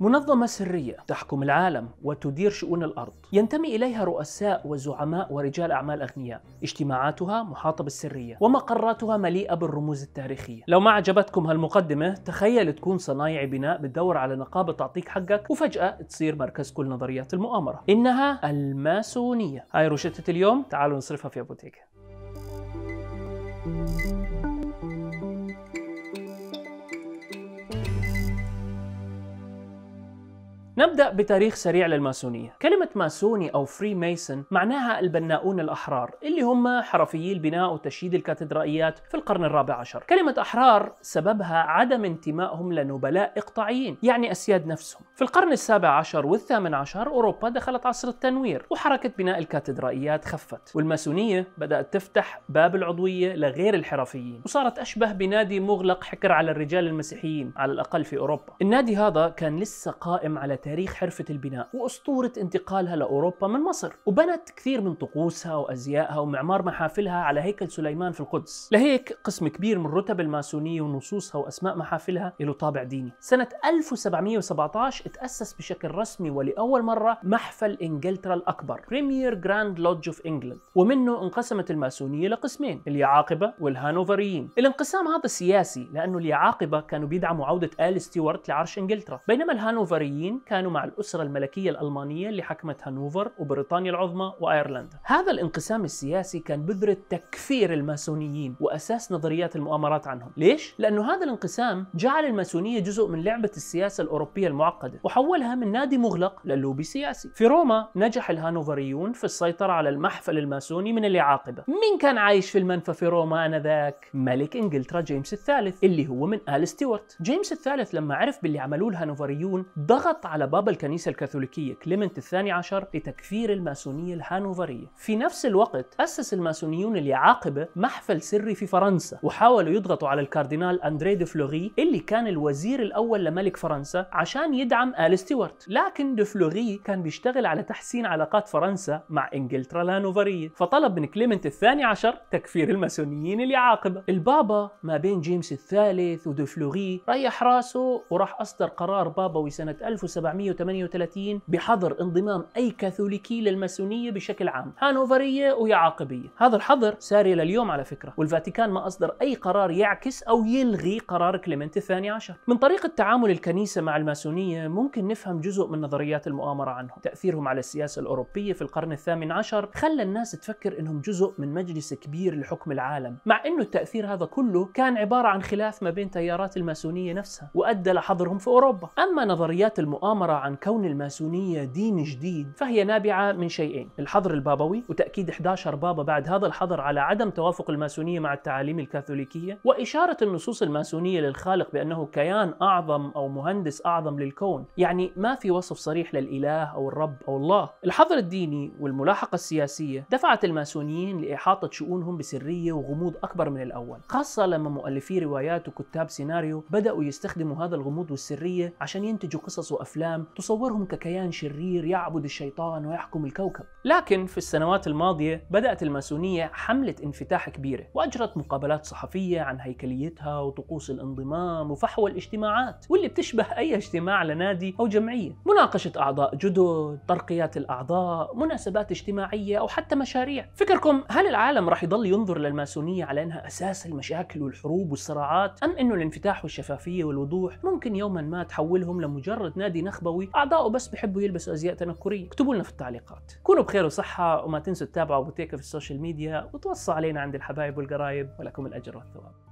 منظمة سرية تحكم العالم وتدير شؤون الأرض ينتمي إليها رؤساء وزعماء ورجال أعمال أغنياء اجتماعاتها محاطة بالسرية ومقراتها مليئة بالرموز التاريخية لو ما عجبتكم هالمقدمة تخيل تكون صنايعي بناء بتدور على نقابة تعطيك حقك وفجأة تصير مركز كل نظريات المؤامرة إنها الماسونية هاي روشتة اليوم تعالوا نصرفها في you. نبدأ بتاريخ سريع للماسونية كلمة ماسوني أو فري ميسن معناها البناؤون الأحرار اللي هم حرفيي البناء وتشييد الكاتدرائيات في القرن الرابع عشر كلمة أحرار سببها عدم انتمائهم لنبلاء إقطاعيين يعني أسياد نفسهم في القرن السابع عشر والثامن عشر أوروبا دخلت عصر التنوير وحركة بناء الكاتدرائيات خفت والماسونية بدأت تفتح باب العضوية لغير الحرفيين وصارت أشبه بنادي مغلق حكر على الرجال المسيحيين على الأقل في أوروبا النادي هذا كان لسه قائم على تاريخ حرفة البناء وأسطورة انتقالها لأوروبا من مصر وبنت كثير من طقوسها وأزيائها ومعمار محافلها على هيكل سليمان في القدس لهيك قسم كبير من رتب الماسونية ونصوصها وأسماء محافلها له طابع ديني سنة 1717 تأسس بشكل رسمي ولأول مرة محفل إنجلترا الأكبر بريمير جراند لودج اوف إنجلند ومنه انقسمت الماسونية لقسمين اليعاقبة والهانوفريين الانقسام هذا سياسي لأنه اليعاقبة كانوا بيدعموا عودة آل ستيوارت لعرش إنجلترا بينما الهانوفريين كانوا كانوا مع الأسرة الملكية الألمانية اللي حكمت هانوفر وبريطانيا العظمى وأيرلندا هذا الانقسام السياسي كان بذرة تكفير الماسونيين وأساس نظريات المؤامرات عنهم ليش؟ لأنه هذا الانقسام جعل الماسونية جزء من لعبة السياسة الأوروبية المعقدة وحولها من نادي مغلق للوبي سياسي في روما نجح الهانوفريون في السيطرة على المحفل الماسوني من الإعاقبة مين كان عايش في المنفى في روما آنذاك؟ ملك إنجلترا جيمس الثالث اللي هو من آل ستيوارت جيمس الثالث لما عرف باللي عملوه الهانوفريون ضغط على على بابا الكنيسة الكاثوليكية كليمنت الثاني عشر لتكفير الماسونية الهانوفرية في نفس الوقت أسس الماسونيون اللي عاقبه محفل سري في فرنسا وحاولوا يضغطوا على الكاردينال أندري دي فلوغي اللي كان الوزير الأول لملك فرنسا عشان يدعم آل ستيوارت لكن دي فلوغي كان بيشتغل على تحسين علاقات فرنسا مع إنجلترا الهانوفرية فطلب من كليمنت الثاني عشر تكفير الماسونيين اللي عاقبه البابا ما بين جيمس الثالث ودي ريح راسه وراح أصدر قرار بابوي سنة 1700 1738 بحظر انضمام أي كاثوليكي للماسونية بشكل عام هانوفرية ويعاقبية هذا الحظر ساري لليوم على فكرة والفاتيكان ما أصدر أي قرار يعكس أو يلغي قرار كليمنت الثاني عشر من طريقة تعامل الكنيسة مع الماسونية ممكن نفهم جزء من نظريات المؤامرة عنهم تأثيرهم على السياسة الأوروبية في القرن الثامن عشر خلى الناس تفكر إنهم جزء من مجلس كبير لحكم العالم مع إنه التأثير هذا كله كان عبارة عن خلاف ما بين تيارات الماسونية نفسها وأدى لحظرهم في أوروبا أما نظريات المؤامرة مؤامرة عن كون الماسونية دين جديد فهي نابعة من شيئين الحظر البابوي وتأكيد 11 بابا بعد هذا الحظر على عدم توافق الماسونية مع التعاليم الكاثوليكية وإشارة النصوص الماسونية للخالق بأنه كيان أعظم أو مهندس أعظم للكون يعني ما في وصف صريح للإله أو الرب أو الله الحظر الديني والملاحقة السياسية دفعت الماسونيين لإحاطة شؤونهم بسرية وغموض أكبر من الأول خاصة لما مؤلفي روايات وكتاب سيناريو بدأوا يستخدموا هذا الغموض والسرية عشان ينتجوا قصص وأفلام الإسلام تصورهم ككيان شرير يعبد الشيطان ويحكم الكوكب لكن في السنوات الماضية بدأت الماسونية حملة انفتاح كبيرة وأجرت مقابلات صحفية عن هيكليتها وطقوس الانضمام وفحوى الاجتماعات واللي بتشبه أي اجتماع لنادي أو جمعية مناقشة أعضاء جدد ترقيات الأعضاء مناسبات اجتماعية أو حتى مشاريع فكركم هل العالم رح يضل ينظر للماسونية على أنها أساس المشاكل والحروب والصراعات أم أنه الانفتاح والشفافية والوضوح ممكن يوما ما تحولهم لمجرد نادي نخبة النخبوي اعضائه بس بحبوا يلبسوا ازياء تنكريه اكتبوا لنا في التعليقات كونوا بخير وصحه وما تنسوا تتابعوا بوتيكا في السوشيال ميديا وتوصوا علينا عند الحبايب والقرايب ولكم الاجر والثواب